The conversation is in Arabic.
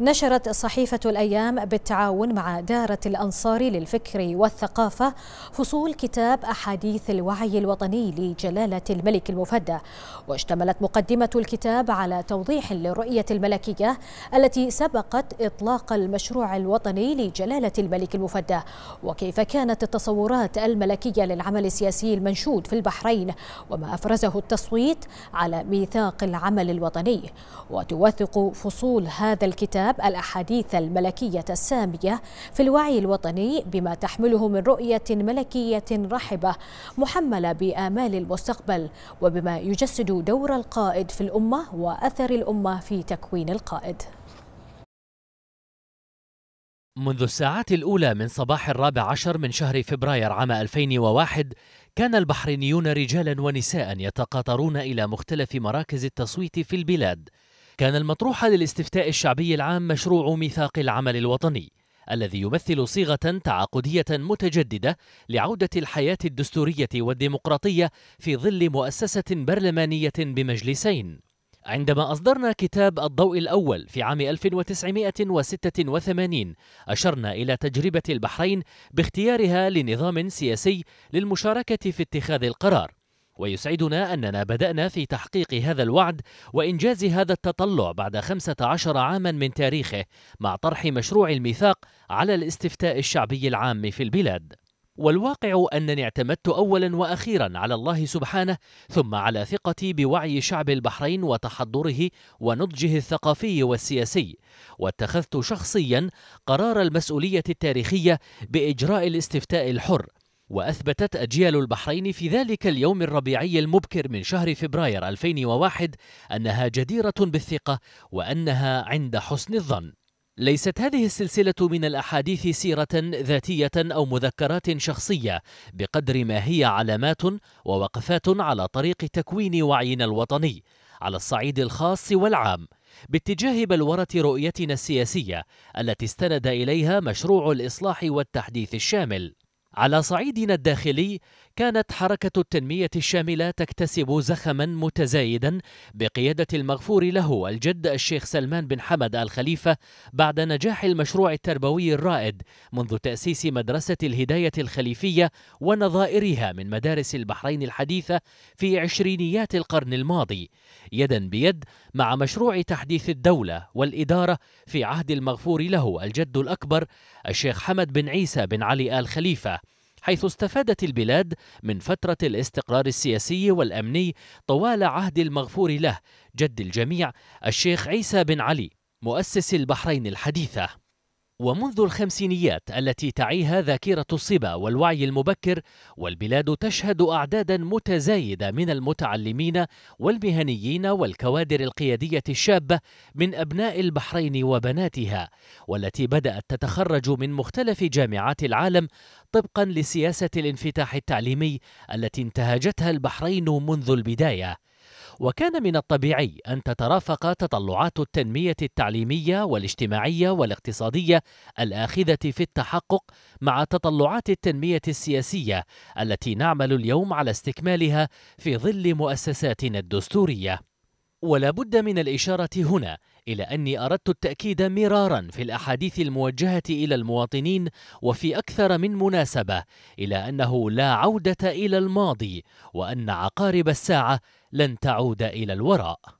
نشرت صحيفة الأيام بالتعاون مع دارة الأنصار للفكر والثقافة فصول كتاب أحاديث الوعي الوطني لجلالة الملك المفدى واشتملت مقدمة الكتاب على توضيح للرؤية الملكية التي سبقت إطلاق المشروع الوطني لجلالة الملك المفدى وكيف كانت التصورات الملكية للعمل السياسي المنشود في البحرين وما أفرزه التصويت على ميثاق العمل الوطني وتوثق فصول هذا الكتاب كتاب الأحاديث الملكية السامية في الوعي الوطني بما تحمله من رؤية ملكية رحبة محملة بآمال المستقبل وبما يجسد دور القائد في الأمة وأثر الأمة في تكوين القائد منذ الساعات الأولى من صباح الرابع عشر من شهر فبراير عام 2001 كان البحرينيون رجالا ونساء يتقاطرون إلى مختلف مراكز التصويت في البلاد كان المطروح للاستفتاء الشعبي العام مشروع ميثاق العمل الوطني الذي يمثل صيغة تعاقدية متجددة لعودة الحياة الدستورية والديمقراطية في ظل مؤسسة برلمانية بمجلسين عندما أصدرنا كتاب الضوء الأول في عام 1986 أشرنا إلى تجربة البحرين باختيارها لنظام سياسي للمشاركة في اتخاذ القرار ويسعدنا أننا بدأنا في تحقيق هذا الوعد وإنجاز هذا التطلع بعد 15 عاما من تاريخه مع طرح مشروع الميثاق على الاستفتاء الشعبي العام في البلاد والواقع أنني اعتمدت أولا وأخيرا على الله سبحانه ثم على ثقتي بوعي شعب البحرين وتحضره ونضجه الثقافي والسياسي واتخذت شخصيا قرار المسؤولية التاريخية بإجراء الاستفتاء الحر وأثبتت أجيال البحرين في ذلك اليوم الربيعي المبكر من شهر فبراير 2001 أنها جديرة بالثقة وأنها عند حسن الظن. ليست هذه السلسلة من الأحاديث سيرة ذاتية أو مذكرات شخصية بقدر ما هي علامات ووقفات على طريق تكوين وعينا الوطني على الصعيد الخاص والعام باتجاه بلورة رؤيتنا السياسية التي استند إليها مشروع الإصلاح والتحديث الشامل على صعيدنا الداخلي كانت حركة التنمية الشاملة تكتسب زخما متزايدا بقيادة المغفور له الجد الشيخ سلمان بن حمد آل خليفة بعد نجاح المشروع التربوي الرائد منذ تأسيس مدرسة الهداية الخليفية ونظائرها من مدارس البحرين الحديثة في عشرينيات القرن الماضي يدا بيد مع مشروع تحديث الدولة والإدارة في عهد المغفور له الجد الأكبر الشيخ حمد بن عيسى بن علي آل خليفة حيث استفادت البلاد من فترة الاستقرار السياسي والأمني طوال عهد المغفور له جد الجميع الشيخ عيسى بن علي مؤسس البحرين الحديثة ومنذ الخمسينيات التي تعيها ذاكرة الصبا والوعي المبكر والبلاد تشهد أعدادا متزايدة من المتعلمين والمهنيين والكوادر القيادية الشابة من أبناء البحرين وبناتها والتي بدأت تتخرج من مختلف جامعات العالم طبقا لسياسة الانفتاح التعليمي التي انتهجتها البحرين منذ البداية وكان من الطبيعي أن تترافق تطلعات التنمية التعليمية والاجتماعية والاقتصادية الآخذة في التحقق مع تطلعات التنمية السياسية التي نعمل اليوم على استكمالها في ظل مؤسساتنا الدستورية. ولا بد من الإشارة هنا إلى أني أردت التأكيد مرارا في الأحاديث الموجهة إلى المواطنين وفي أكثر من مناسبة إلى أنه لا عودة إلى الماضي وأن عقارب الساعة لن تعود إلى الوراء